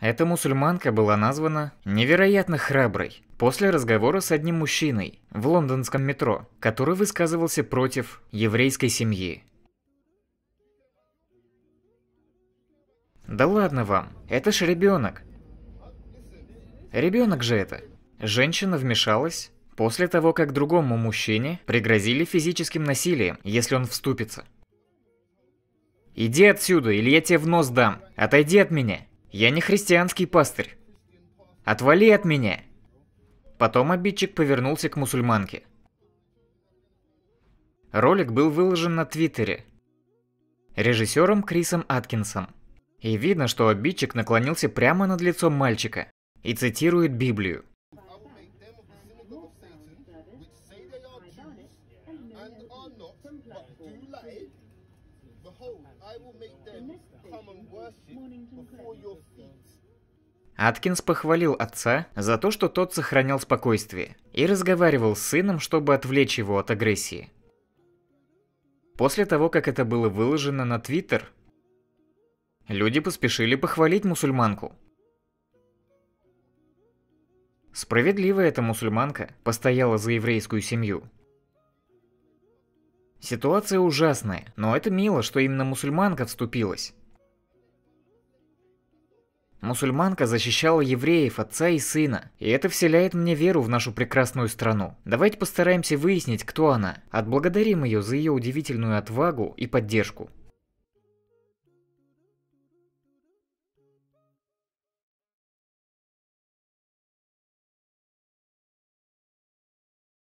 Эта мусульманка была названа невероятно храброй после разговора с одним мужчиной в лондонском метро, который высказывался против еврейской семьи. Да ладно вам, это ж ребенок. Ребенок же это. Женщина вмешалась после того, как другому мужчине пригрозили физическим насилием, если он вступится. «Иди отсюда, или я тебе в нос дам! Отойди от меня!» Я не христианский пастырь. Отвали от меня. Потом обидчик повернулся к мусульманке. Ролик был выложен на Твиттере режиссером Крисом Аткинсом. И видно, что обидчик наклонился прямо над лицом мальчика и цитирует Библию will make them come and worship before your feet. Аткинс похвалил отца за то, что тот сохранял спокойствие и разговаривал с сыном, чтобы отвлечь его от агрессии. После того, как это было выложено на Твиттер, люди поспешили похвалить мусульманку. Справедливо эта мусульманка постояла за еврейскую семью, Ситуация ужасная, но это мило, что именно мусульманка вступилась. Мусульманка защищала евреев, отца и сына, и это вселяет мне веру в нашу прекрасную страну. Давайте постараемся выяснить, кто она. Отблагодарим ее за ее удивительную отвагу и поддержку.